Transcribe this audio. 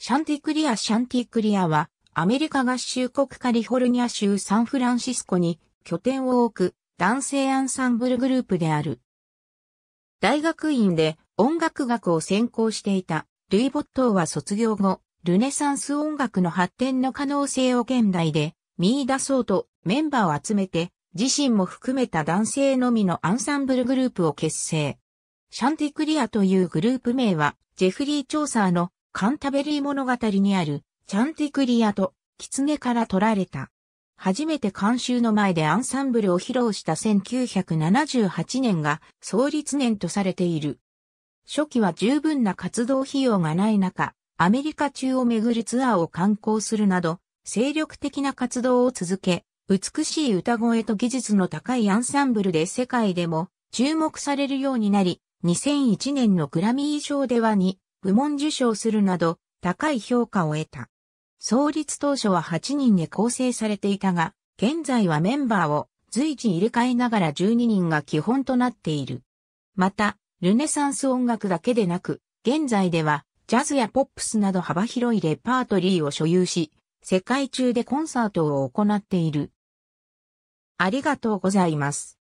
シャンティクリア・シャンティクリアは、アメリカ合衆国カリフォルニア州サンフランシスコに拠点を置く男性アンサンブルグループである。大学院で音楽学を専攻していたルイ・ボットーは卒業後、ルネサンス音楽の発展の可能性を現代で見出そうとメンバーを集めて自身も含めた男性のみのアンサンブルグループを結成。シャンティクリアというグループ名はジェフリー・チョーサーのカンタベリー物語にあるチャンティクリアとキツネから取られた。初めて監修の前でアンサンブルを披露した1978年が創立年とされている。初期は十分な活動費用がない中、アメリカ中を巡るツアーを観光するなど、精力的な活動を続け、美しい歌声と技術の高いアンサンブルで世界でも注目されるようになり、2001年のグラミー賞では2部門受賞するなど、高い評価を得た。創立当初は8人で構成されていたが、現在はメンバーを随時入れ替えながら12人が基本となっている。また、ルネサンス音楽だけでなく、現在ではジャズやポップスなど幅広いレパートリーを所有し、世界中でコンサートを行っている。ありがとうございます。